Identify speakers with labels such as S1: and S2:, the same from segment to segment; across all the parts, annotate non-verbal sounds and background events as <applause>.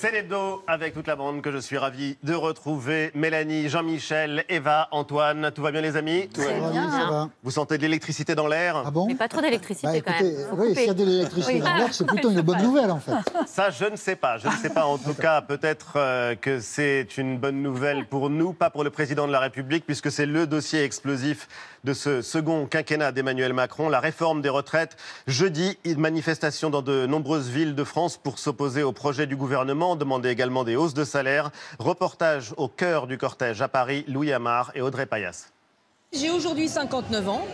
S1: C'est dos avec toute la bande que je suis ravi de retrouver. Mélanie, Jean-Michel, Eva, Antoine. Tout va bien les amis Tout va bien. Ça Vous sentez de l'électricité dans l'air Ah bon
S2: Mais pas trop d'électricité bah, quand même. oui, s'il y a de l'électricité dans l'air, c'est plutôt une bonne nouvelle en fait.
S1: Ça, je ne sais pas. Je ne sais pas. En tout cas, peut-être euh, que c'est une bonne nouvelle pour nous, pas pour le président de la République, puisque c'est le dossier explosif de ce second quinquennat d'Emmanuel Macron, la réforme des retraites. Jeudi, une manifestation dans de nombreuses villes de France pour s'opposer au projet du gouvernement, demander également des hausses de salaire. Reportage au cœur du cortège à Paris, Louis Amar et
S3: Audrey Payas. J'ai aujourd'hui 59 ans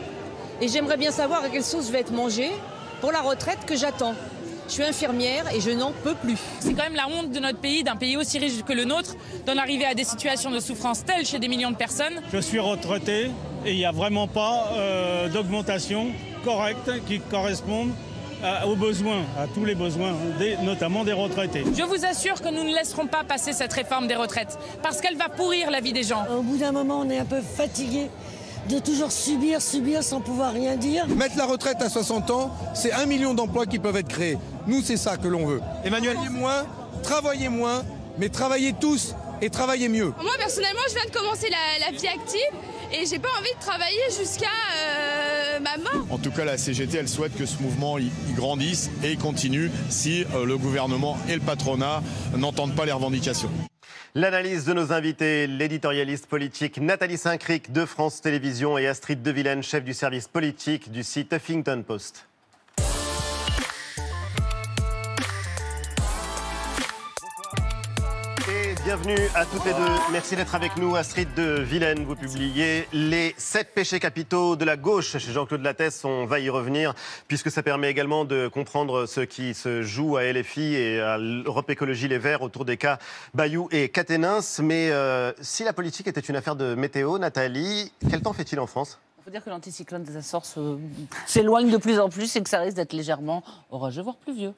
S3: et j'aimerais bien savoir à quelle sauce je vais être mangée pour la retraite que j'attends. Je suis infirmière et je n'en peux plus. C'est quand même la honte de notre pays, d'un pays aussi riche que le nôtre, d'en arriver à des situations de souffrance telles chez des millions de personnes.
S1: Je suis retraitée, il n'y a vraiment pas euh, d'augmentation correcte qui corresponde euh, aux besoins, à tous les besoins, hein, notamment des retraités.
S3: Je vous assure que nous ne laisserons pas passer cette réforme des retraites, parce qu'elle va pourrir la vie des gens. Au bout d'un moment, on est un peu fatigué de toujours subir, subir sans pouvoir rien dire.
S2: Mettre la retraite à 60 ans, c'est un million d'emplois qui peuvent être créés. Nous, c'est ça que l'on veut. Emmanuel, moins, travaillez moins, mais travaillez tous et travaillez mieux.
S3: Moi, personnellement, je viens de commencer la vie active et j'ai pas envie de travailler jusqu'à euh, ma mort.
S2: En tout cas, la CGT, elle souhaite
S1: que ce mouvement y, grandisse et continue si euh, le gouvernement et le patronat n'entendent pas les revendications. L'analyse de nos invités, l'éditorialiste politique Nathalie Saint-Cric de France Télévisions et Astrid Devillaine, chef du service politique du site Huffington Post. Bienvenue à toutes les deux. Merci d'être avec nous. Astrid de Vilaine, vous publiez Les 7 péchés capitaux de la gauche chez Jean-Claude Lattès. On va y revenir puisque ça permet également de comprendre ce qui se joue à LFI et à Europe Écologie Les Verts autour des cas Bayou et Caténins. Mais euh, si la politique était une affaire de météo, Nathalie, quel temps fait-il en France
S4: Il faut dire que l'anticyclone des Açores euh, s'éloigne de plus en plus et
S3: que ça risque d'être légèrement orageux, voire pluvieux.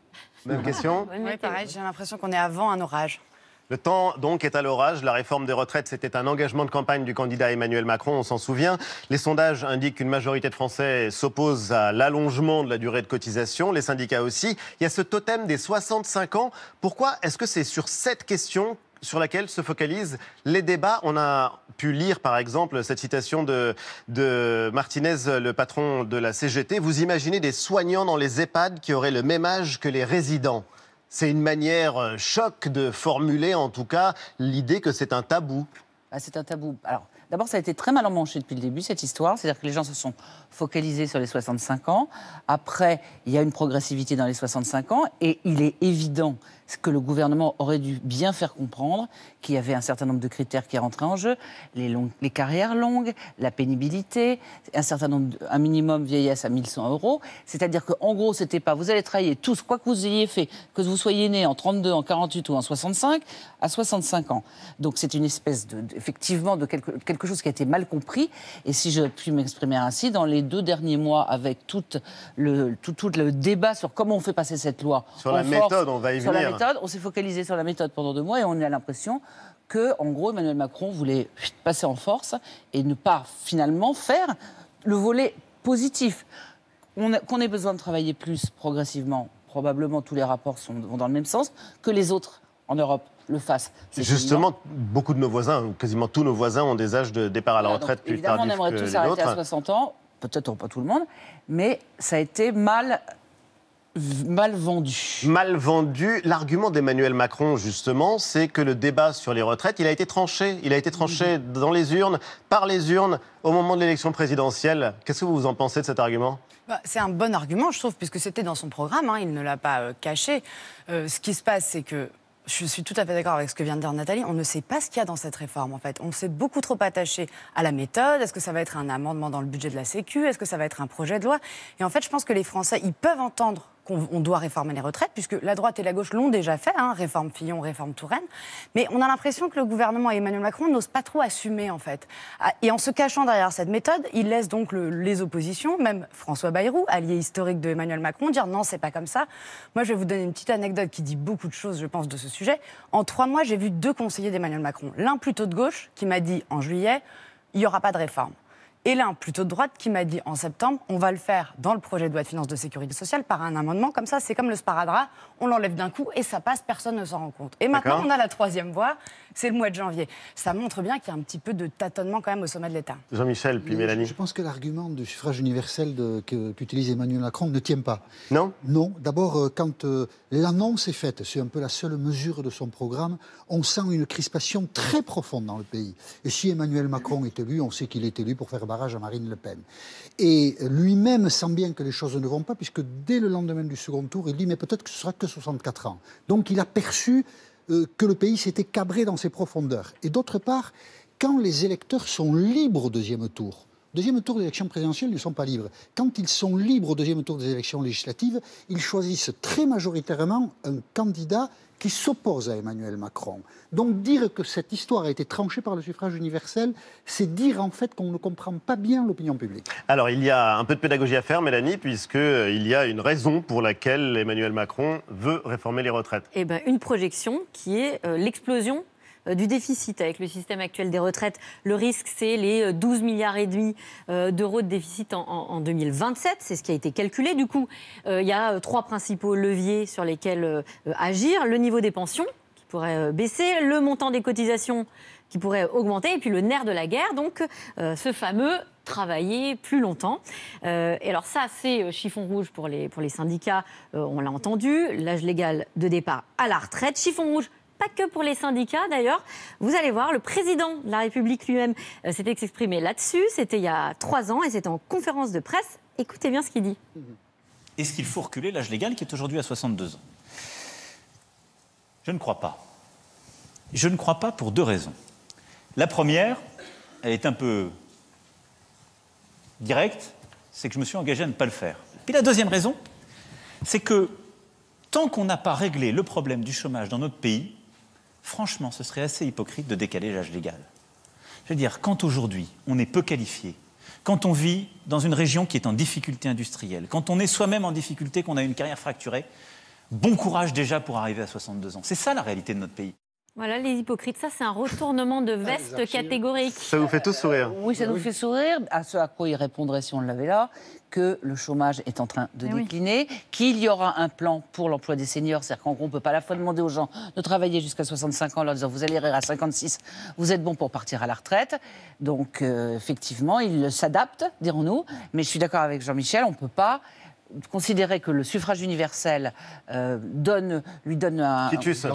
S3: Même question Oui, pareil, j'ai l'impression qu'on est avant un orage.
S1: Le temps donc est à l'orage. La réforme des retraites, c'était un engagement de campagne du candidat Emmanuel Macron, on s'en souvient. Les sondages indiquent qu'une majorité de Français s'oppose à l'allongement de la durée de cotisation, les syndicats aussi. Il y a ce totem des 65 ans. Pourquoi est-ce que c'est sur cette question sur laquelle se focalisent les débats. On a pu lire, par exemple, cette citation de, de, Martinez, le patron de la CGT. Vous imaginez des soignants dans les EHPAD qui auraient le même âge que les résidents. C'est une manière euh, choc de formuler en tout cas l'idée que c'est un tabou. Bah, c'est un tabou. Alors, D'abord, ça a été
S4: très mal emmanché depuis le début, cette histoire. C'est-à-dire que les gens se sont focalisés sur les 65 ans. Après, il y a une progressivité dans les 65 ans. Et il est évident que le gouvernement aurait dû bien faire comprendre qu'il y avait un certain nombre de critères qui rentraient en jeu. Les, longues, les carrières longues, la pénibilité, un certain nombre, un minimum vieillesse à 1100 euros. C'est-à-dire qu'en gros, c'était pas vous allez travailler tous, quoi que vous ayez fait, que vous soyez né en 32, en 48 ou en 65, à 65 ans. Donc c'est une espèce de, effectivement de quelque quelque chose qui a été mal compris. Et si je puis m'exprimer ainsi, dans les deux derniers mois, avec tout le, tout, le débat sur comment on fait passer cette loi. Sur la méthode, on va y venir. on s'est focalisé sur la méthode pendant deux mois et on a l'impression que, en gros, Emmanuel Macron voulait passer en force et ne pas finalement faire le volet positif. Qu'on ait besoin de travailler plus progressivement, probablement tous les rapports sont, vont dans le même sens que les autres en
S1: Europe le fasse. Justement, beaucoup de nos voisins, quasiment tous nos voisins, ont des âges de départ à la retraite plus tard que les Évidemment, on aimerait tous arrêter à
S4: 60 ans, peut-être pas tout le monde, mais ça a été mal
S1: mal vendu. Mal vendu. L'argument d'Emmanuel Macron, justement, c'est que le débat sur les retraites, il a été tranché. Il a été tranché dans les urnes, par les urnes, au moment de l'élection présidentielle. Qu'est-ce que vous en pensez de cet argument
S3: bah, c'est un bon argument, je trouve, puisque c'était dans son programme, hein. il ne l'a pas euh, caché. Euh, ce qui se passe, c'est que je suis tout à fait d'accord avec ce que vient de dire Nathalie. On ne sait pas ce qu'il y a dans cette réforme, en fait. On s'est beaucoup trop attaché à la méthode. Est-ce que ça va être un amendement dans le budget de la Sécu Est-ce que ça va être un projet de loi Et en fait, je pense que les Français, ils peuvent entendre on doit réformer les retraites, puisque la droite et la gauche l'ont déjà fait, hein, réforme Fillon, réforme Touraine. Mais on a l'impression que le gouvernement Emmanuel Macron n'ose pas trop assumer, en fait. Ah, et en se cachant derrière cette méthode, il laisse donc les oppositions, même François Bayrou, allié historique de Emmanuel Macron, dire non, c'est pas comme ça. Moi, je vais vous donner une petite anecdote qui dit beaucoup de choses, je pense, de ce sujet. En trois mois, j'ai vu deux conseillers d'Emmanuel Macron. L'un plutôt de gauche, qui m'a dit en juillet, il n'y aura pas de réforme et l'un plutôt de droite qui m'a dit en septembre, on va le faire dans le projet de loi de finances de sécurité sociale par un amendement comme ça, c'est comme le sparadrap, on l'enlève d'un coup et ça passe, personne ne s'en rend compte. Et maintenant, on a la troisième voie c'est le mois de janvier. Ça montre bien qu'il y a un petit peu de tâtonnement quand même au sommet de l'État.
S1: Jean-Michel, puis Mélanie. Je,
S2: pense que l'argument du suffrage universel qu'utilise Emmanuel Macron ne tient pas. Non Non. D'abord, euh, quand euh, l'annonce est faite, c'est un peu la seule mesure de son programme, on sent une crispation très profonde dans le pays. Et si Emmanuel Macron est élu, on sait qu'il est élu pour faire barrage à Marine Le Pen. Et lui-même sent bien que les choses ne vont pas, puisque dès le lendemain du second tour, il dit mais peut-être que ce sera que 64 ans. Donc il a perçu euh, que le pays s'était cabré dans ses profondeurs. Et d'autre part, quand les électeurs sont libres au deuxième tour, deuxième tour des élections présidentielles, ils ne sont pas libres. Quand ils sont libres au deuxième tour des élections législatives, ils choisissent très majoritairement un candidat qui s'oppose à Emmanuel Macron. Donc dire que cette histoire a été tranchée par le suffrage universel, c'est dire en fait qu'on ne comprend pas bien l'opinion publique.
S1: Alors il y a un peu de pédagogie à faire, Mélanie, puisqu'il euh, y a une raison pour laquelle Emmanuel Macron veut réformer les retraites.
S2: Eh
S3: ben, une projection qui est euh, l'explosion euh, du déficit avec le système actuel des retraites. Le risque, c'est les 12 euh, milliards et euh, d'euros de déficit en, 2027. C'est ce qui a été calculé. Du coup, il y a trois principaux leviers sur lesquels agir. Le niveau des pensions, qui pourrait baisser, le montant des cotisations qui pourrait augmenter, et puis le nerf de la guerre, donc ce fameux travailler plus longtemps. et alors ça, c'est chiffon rouge pour les, pour les syndicats, on l'a entendu, l'âge légal de départ à la retraite, chiffon rouge pas que pour les syndicats d'ailleurs. Vous allez voir, le président de la République lui-même euh, s'était exprimé là-dessus. C'était il y a trois ans et c'était en conférence de presse. Écoutez bien ce qu'il dit.
S1: Est-ce qu'il faut reculer l'âge légal qui est aujourd'hui à 62 ans Je ne crois pas. Je ne crois pas pour deux raisons. La première, elle est un peu directe, c'est que je me suis engagé à ne pas le faire. Puis la deuxième raison, c'est que tant qu'on n'a pas réglé le problème du chômage dans notre pays, franchement, ce serait assez hypocrite de décaler l'âge légal. Je veux dire, quand aujourd'hui on est peu qualifié, quand on vit dans une région qui est en difficulté industrielle, quand on est soi-même en difficulté, qu'on a une carrière fracturée, bon courage déjà pour arriver à 62 ans. C'est ça la réalité de notre pays.
S3: Voilà, les hypocrites, ça c'est un retournement de ah, veste catégorique. Ça vous
S1: fait tout sourire. oui,
S4: ça nous fait sourire. À ce à quoi il répondrait si on l'avait là, que le chômage est en train de eh décliner, qu'il y aura un plan pour l'emploi des seniors, c'est-à-dire qu'en gros, on ne peut pas à la fois demander aux gens de travailler jusqu'à 65 ans en leur disant vous allez rire à 56, vous êtes bon pour partir à la retraite. Donc euh, effectivement, ils s'adaptent, dirons-nous. Mais je suis d'accord avec Jean-Michel, on ne peut pas considérer que le suffrage universel euh, donne, lui donne un quitus,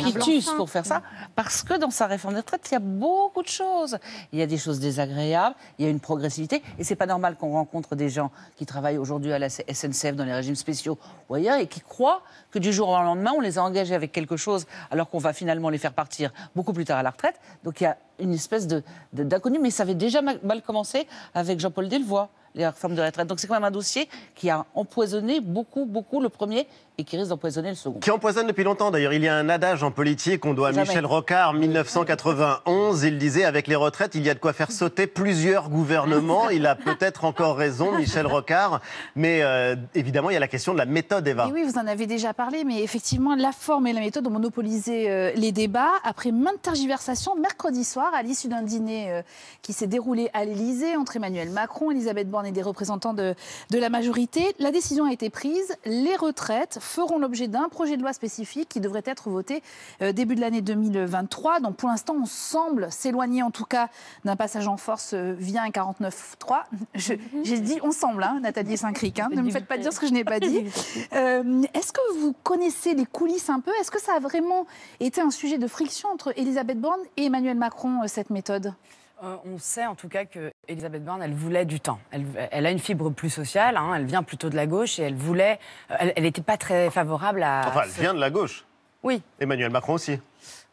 S4: pour faire ça, parce que dans sa réforme des retraites, il y a beaucoup de choses. Il y a des choses désagréables, il y a une progressivité, et c'est pas normal qu'on rencontre des gens qui travaillent aujourd'hui à la SNCF dans les régimes spéciaux ou ailleurs et qui croient que du jour au lendemain, on les a engagés avec quelque chose, alors qu'on va finalement les faire partir beaucoup plus tard à la retraite. Donc il y a une espèce d'inconnu, de, mais ça avait déjà mal commencé avec Jean-Paul Delevoye les réformes de retraite. Donc c'est quand même un dossier qui a empoisonné beaucoup, beaucoup le premier et qui risque d'empoisonner le second. Qui
S1: empoisonne depuis longtemps d'ailleurs. Il y a un adage en politique qu'on doit à Michel Rocard, 1991. Il disait avec les retraites, il y a de quoi faire sauter plusieurs gouvernements. Il a peut-être encore raison, Michel Rocard. Mais euh, évidemment, il y a la question de la méthode, Eva. oui,
S3: vous en avez déjà parlé, mais effectivement, la forme et la méthode ont monopolisé euh, les débats. Après maintes tergiversations, mercredi soir, à l'issue d'un dîner euh, qui s'est déroulé à l'Elysée, entre Emmanuel Macron, Elisabeth Borne et des représentants de, de la majorité, la décision a été prise. Les retraites feront l'objet d'un projet de loi spécifique qui devrait être voté euh, début de l'année 2023. Donc pour l'instant, on semble s'éloigner en tout cas d'un passage en force euh, via un 49-3. <laughs> J'ai dit on semble, hein, Nathalie Saint-Cric. Hein. Ne me faites pas dire ce que je n'ai pas dit. <laughs> Euh, est-ce que vous connaissez les coulisses un peu Est-ce que ça a vraiment été un sujet de friction entre Elisabeth Borne et Emmanuel Macron, cette méthode euh, on sait en tout cas que Elisabeth Borne, elle voulait du temps. Elle, a une fibre plus sociale, hein. elle vient plutôt de la gauche et elle voulait. Euh, elle n'était pas très favorable à. Enfin, elle vient de la
S1: gauche. Oui. Emmanuel Macron aussi.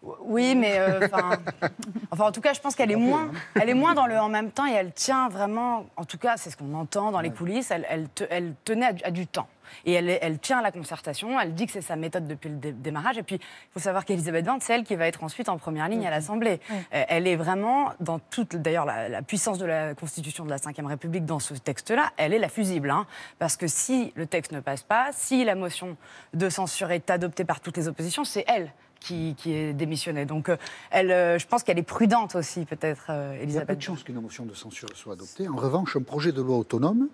S3: Oui, mais euh, <laughs> enfin, en tout cas, je pense qu'elle est moins, hein. elle est moins dans le en même temps et elle tient vraiment, en tout cas, c'est ce qu'on entend dans les coulisses, elle, tenait à du temps. Et elle, tient la concertation, elle dit que c'est sa méthode depuis le démarrage. Et puis, il faut savoir qu'Elisabeth Borne, c'est elle qui va être ensuite en première ligne à l'Assemblée. Euh, elle est vraiment dans toute, d'ailleurs, la, puissance de la Constitution de la Ve République dans ce texte-là, elle est la fusible. Hein. parce que si le texte ne passe pas, si la motion de censure est adoptée par toutes les oppositions, c'est elle qui, est démissionnée. Donc, euh, elle, euh, je pense qu'elle est prudente aussi, peut-être, euh, Elisabeth. Il y a peu de
S2: chances qu'une motion de censure soit adoptée. En revanche, un projet de loi autonome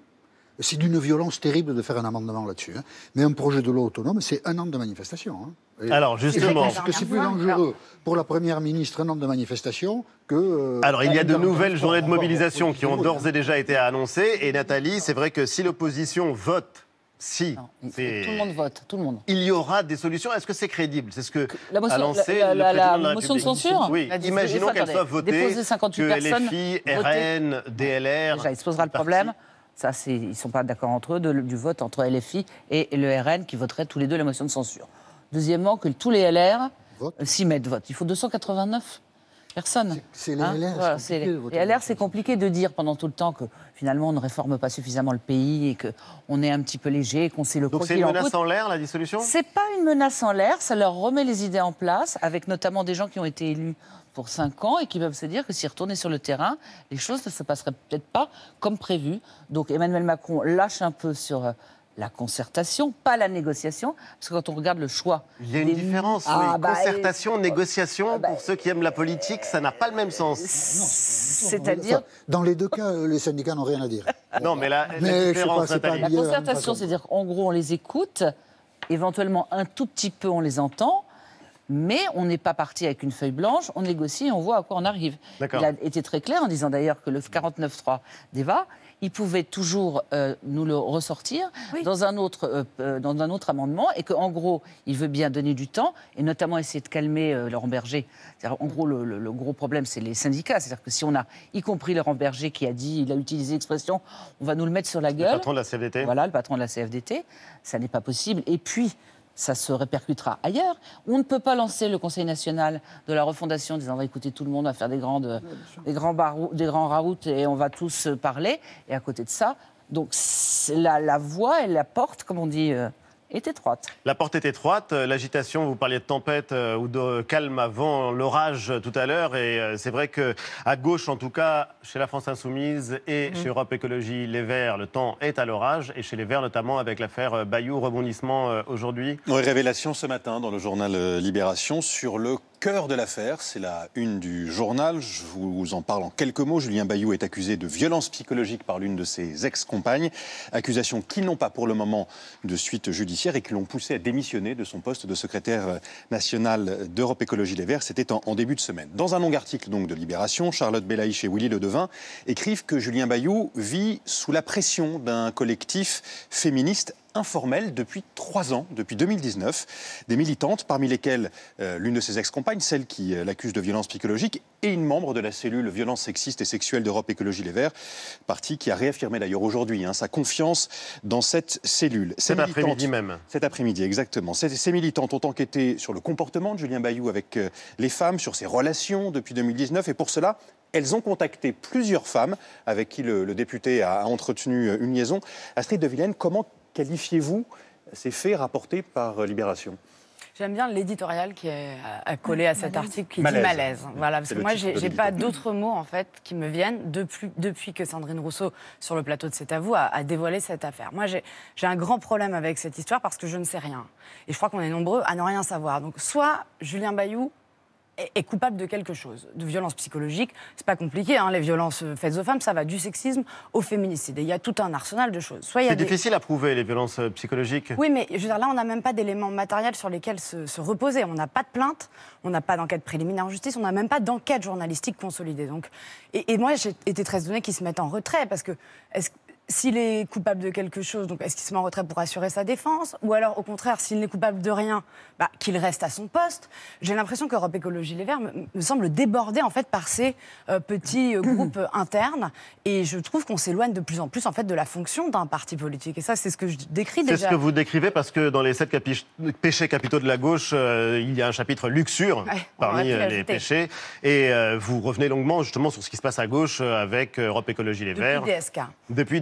S2: c'est d'une violence terrible de faire un amendement là-dessus. Hein. Mais un projet de loi autonome, c'est un an de manifestation.
S1: Hein. Alors justement, je que c'est plus
S2: dangereux pour la première ministre un an de manifestation que. Euh, alors il y a de nouvelles journées de mobilisation qui ont d'ores et
S1: déjà été annoncées. Et Nathalie, c'est vrai que si l'opposition vote si. tout le monde vote, tout le monde. Il y aura des solutions. Est-ce que c'est crédible C'est ce que la motion, a la, de motion de censure. Oui. Imaginons qu'elle soit votée. 58 que personnes. LFI, RN,
S4: DLR. Déjà, il se posera le problème ça ils ne sont pas d'accord entre eux, du vote entre LFI et le RN qui voteraient tous les deux la motion de censure. Deuxièmement, que tous les LR euh, s'y mettent vote. Il faut 289 personnes. C'est les hein. LR. c'est compliqué, de dire pendant tout le temps que finalement on ne réforme pas suffisamment le pays et qu'on est un petit peu léger, qu'on sait le Donc c'est une menace en, l'air la
S1: dissolution C'est
S4: pas une menace en l'air, ça leur remet les idées en place, avec notamment des gens qui ont été élus pour 5 ans et qui peuvent se dire que s'ils retournaient sur le terrain, les choses ne se passeraient peut-être pas comme prévu. Donc Emmanuel Macron lâche un peu sur euh, la concertation, pas la négociation, parce que quand on regarde le choix... Il y a une différence, ah, bah, concertation, négociation,
S1: ah, bah, pour ceux qui aiment la politique, ça n'a pas le même sens.
S2: C'est-à-dire... Dans les deux cas, euh, les syndicats n'ont rien à dire. <laughs> non, mais la, différence, cest pas, La concertation,
S4: c'est-à-dire qu'en gros, on les écoute, éventuellement un tout petit peu, on les entend, mais on n'est pas parti avec une feuille blanche, on négocie et on voit à quoi on arrive. Il a été très clair en disant d'ailleurs que le 49.3 débat, il pouvait toujours euh, nous le ressortir dans, un autre, euh, euh, dans un autre amendement et qu'en gros, il veut bien donner du temps et notamment essayer de calmer Laurent Berger. En gros, le, le gros problème, c'est les syndicats. C'est-à-dire que si on a, y compris Laurent Berger qui a dit, il a utilisé l'expression, on va nous le mettre sur la gueule. Le patron de la CFDT. Voilà, le patron de la CFDT. Ça n'est pas possible. Et puis, ça se répercutera ailleurs. On ne peut pas lancer le Conseil national de la refondation en disant on va écouter tout le monde, on va faire des, grandes, grands, barou, des grands raouts et on va tous euh, parler. Et à côté de ça, donc la, la voix, elle la porte, comme on dit. Euh, étroite.
S1: La porte est étroite, euh, l'agitation, vous parliez de tempête euh, ou de calme avant l'orage euh, tout à l'heure, et c'est vrai que à gauche, en tout cas, chez la France Insoumise et mm-hmm. chez Europe Écologie Les Verts, le temps est à l'orage, et chez les Verts notamment avec l'affaire Bayou, rebondissement aujourd'hui.
S5: Oui, révélation ce matin dans le journal Libération sur le cœur de l'affaire, c'est la une du journal. Je vous en parle en quelques mots. Julien Bayou est accusé de violence psychologique par l'une de ses ex-compagnes. Accusations qui n'ont pas pour le moment de suite judiciaire et qui l'ont poussé à démissionner de son poste de secrétaire national d'Europe Écologie Les Verts. C'était en, début de semaine. Dans un long article donc de Libération, Charlotte Belaïche et Willy Ledevin écrivent que Julien Bayou vit sous la pression d'un collectif féministe informelle depuis trois ans, depuis 2019. Des militantes, parmi lesquelles euh, l'une de ses ex-compagnes, celle qui euh, l'accuse de violence psychologique, et une membre de la cellule violence sexiste et sexuelle d'Europe Écologie Les Verts, parti qui a réaffirmé d'ailleurs aujourd'hui hein, sa confiance dans cette cellule. Ces cet après-midi même. Cet après-midi, exactement. Ces, militantes ont enquêté sur le comportement de Julien Bayou avec euh, les femmes, sur ses relations depuis 2019, et pour cela, elles ont contacté plusieurs femmes avec qui le, le député a entretenu une liaison. Astrid de Villene, comment qualifiez-vous ces faits rapportés par Libération
S3: J'aime bien l'éditorial qui est euh, collé à cet article qui malaise. dit malaise. Voilà, parce que moi, j'ai pas d'autres mots en fait qui me viennent depuis, depuis que Sandrine Rousseau, sur le plateau de C'est à vous, a, a, dévoilé cette affaire. Moi, j'ai un grand problème avec cette histoire parce que je ne sais rien. Et je crois qu'on est nombreux à ne rien savoir. Donc, soit Julien Bayou est coupable de quelque chose, de violence psychologique. C'est pas compliqué, hein, les violences faites aux femmes, ça va du sexisme au féminicide. Et il y a tout un arsenal de choses. Soit c'est difficile
S1: à prouver les violences euh, psychologiques. Oui,
S3: mais je veux dire, là, on n'a même pas d'éléments matériels sur lesquels se, reposer. On n'a pas de plainte, on n'a pas d'enquête préliminaire en justice, on n'a même pas d'enquête journalistique consolidée. Donc, et, moi, j'ai été très étonnée qu'ils se mettent en retrait parce que est-ce s'il est coupable de quelque chose, donc est-ce qu'il se met en retrait pour assurer sa défense Ou alors, au contraire, s'il n'est coupable de rien, bah, qu'il reste à son poste J'ai l'impression qu'Europe Écologie Les Verts me, semble débordée en fait par ces euh, petits euh, groupes <clears throat> internes, et je trouve qu'on s'éloigne de plus en plus en fait de la fonction d'un parti politique. Et ça, c'est ce que je décris déjà. C'est ce que vous
S1: décrivez parce que dans les sept péchés capitaux de la gauche, euh, il y a un chapitre luxure parmi les péchés, et vous revenez longuement justement sur ce qui se passe à gauche avec Europe Écologie Les Verts. Depuis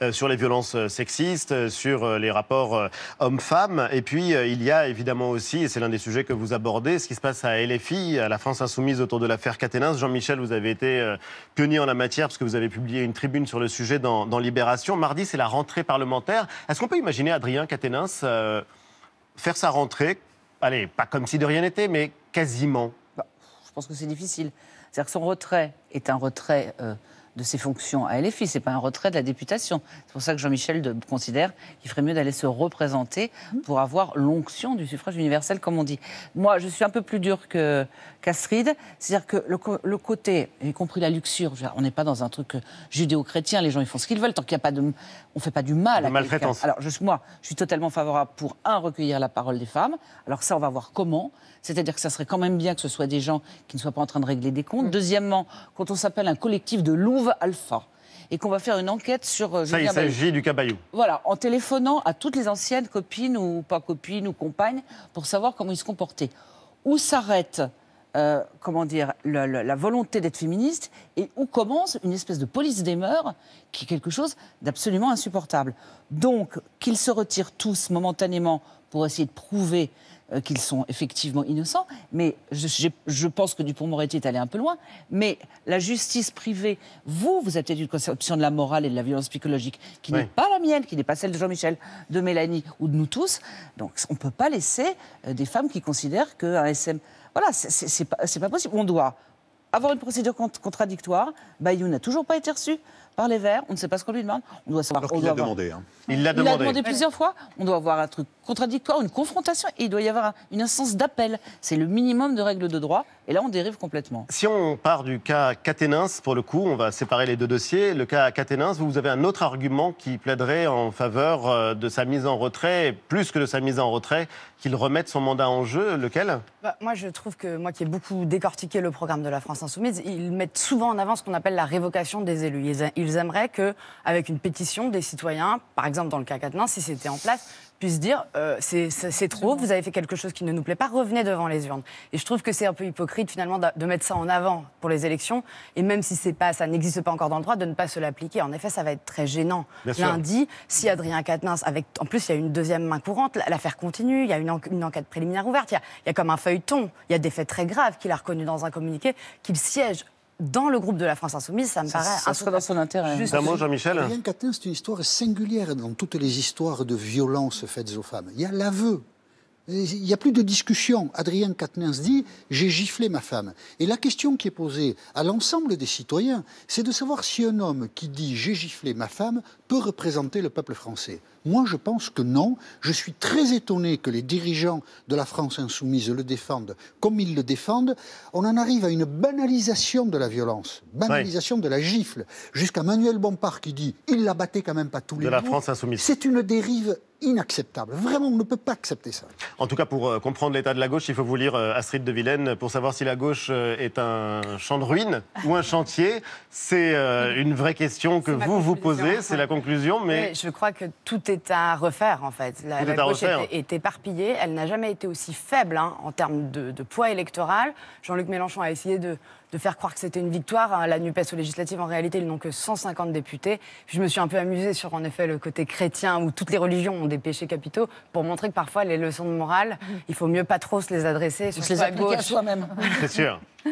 S1: euh, sur les violences euh, sexistes, euh, sur les rapports hommes-femmes. Et puis, il y a évidemment aussi, et c'est l'un des sujets que vous abordez, ce qui se passe à LFI, à la France Insoumise autour de l'affaire Caténins. Jean-Michel, vous avez été pionnier en la matière parce que vous avez publié une tribune sur le sujet dans, Libération. Mardi, c'est la rentrée parlementaire. Est-ce qu'on peut imaginer Adrien Caténins faire sa rentrée Allez, pas comme si de rien n'était, mais quasiment. Bah, je pense que c'est difficile. C'est-à-dire que son retrait est un retrait de ses
S4: fonctions à LFI. n'est pas un retrait de la députation. C'est pour ça que Jean-Michel considère qu'il ferait mieux d'aller se représenter pour avoir l'onction du suffrage universel, comme on dit. Moi, je suis un peu plus dur que C'est-à-dire que le, côté, y compris la luxure, on n'est pas dans un truc euh, judéo-chrétien. Les gens, ils font ce qu'ils veulent tant qu'il n'y a pas de, on fait pas du mal. à maltraitance. Alors, je, moi, je suis totalement favorable pour un recueillir la parole des femmes. Alors ça, on va voir comment. C'est-à-dire que ça serait quand même bien que ce soit des gens qui ne soient pas en train de régler des comptes. Mmh. Deuxièmement, quand on s'appelle un collectif de loups Alpha et qu'on va faire une enquête sur euh, Ça, il s'agit du Cabayou. Voilà, en téléphonant à toutes les anciennes copines ou pas copines ou compagnes pour savoir comment ils se comportaient. Où s'arrête euh, comment dire, la, la volonté d'être féministe et où commence une espèce de police des mœurs qui est quelque chose d'absolument insupportable. Donc, qu'ils se retirent tous momentanément pour essayer de prouver euh, qu'ils sont effectivement innocents, mais je, pense que Dupont-Moretti est allé un peu loin. Mais la justice privée, vous, vous avez peut une conception de la morale et de la violence psychologique qui n'est pas la mienne, qui n'est pas celle de Jean-Michel, de Mélanie ou de nous tous. Donc on ne peut pas laisser euh, des femmes qui considèrent qu'un SM. Voilà, c'est pas, pas possible. On doit avoir une procédure contradictoire. Bayou n'a toujours pas été reçu par les Verts. On ne sait pas ce qu'on lui demande. On doit savoir. Alors hein. il l'a demandé.
S5: Il l'a demandé. plusieurs
S4: fois. On doit avoir un truc contradictoire, une confrontation. Et il doit y avoir une instance d'appel. C'est le minimum de règles de droit. Et là, on dérive complètement.
S1: Si on part du cas Caténins, pour le coup, on va séparer les deux dossiers. Le cas Caténins, vous avez un autre argument qui plaiderait en faveur euh, de sa mise en retrait, plus que de sa mise en retrait, qu'il remette son mandat en jeu. Lequel
S3: bah, Moi, je trouve que moi qui ai beaucoup décortiqué le programme de la France Insoumise, ils mettent souvent en avant ce qu'on appelle la révocation des élus ils aimeraient que, avec une pétition des citoyens, par exemple dans le cas Catenin, si c'était en place, puissent dire euh, c'est trop, vous avez fait quelque chose qui ne nous plaît pas, revenez devant les urnes. Et je trouve que c'est un peu hypocrite finalement de mettre ça en avant pour les élections, et même si c'est pas, ça n'existe pas encore dans le droit, de ne pas se l'appliquer. En effet, ça va être très gênant. Lundi, si Adrien Quatennens, avec en plus il y a une deuxième main courante, l'affaire continue, il y a une, enquête préliminaire ouverte, il y, a, il y, a, comme un feuilleton, il y a des faits très graves qu'il a reconnus dans un communiqué, qu'il siège dans le groupe de la France Insoumise, ça me paraît... Ça serait dans son intérêt.
S2: Juste ben, Jean-Michel c'est une histoire singulière dans toutes les histoires de violences faites aux femmes. Il y a l'aveu. Il n'y a plus de discussion. Adrien Quatennens dit J'ai giflé ma femme. Et la question qui est posée à l'ensemble des citoyens, c'est de savoir si un homme qui dit J'ai giflé ma femme peut représenter le peuple français. Moi, je pense que non. Je suis très étonné que les dirigeants de la France insoumise le défendent comme ils le défendent. On en arrive à une banalisation de la violence, banalisation de la gifle, jusqu'à Manuel Bompard qui dit il la battait quand même pas tous les jours. De la France insoumise. C'est une dérive inacceptable. Vraiment, on ne peut pas accepter ça.
S1: En tout cas, pour euh, comprendre l'état de la gauche, il faut vous lire euh, Astrid de Villene. pour savoir si la gauche euh, est un champ de ruines ou un chantier. C'est une vraie question que vous vous posez, c'est la conclusion. mais
S3: je crois que tout est à refaire, en fait. La, la gauche est, éparpillée. Elle n'a jamais été aussi faible hein, en termes de, poids électoral. Jean-Luc Mélenchon a essayé de, faire croire que c'était une victoire. à hein. La NUPES aux législatives, en réalité, ils n'ont que 150 députés. je me suis un peu amusée sur, en effet, le côté chrétien où toutes les religions ont des péchés capitaux pour montrer que parfois, les leçons de morale, mmh. il faut mieux pas trop se les adresser. Sur se les à soi-même. C'est sûr.
S1: <laughs>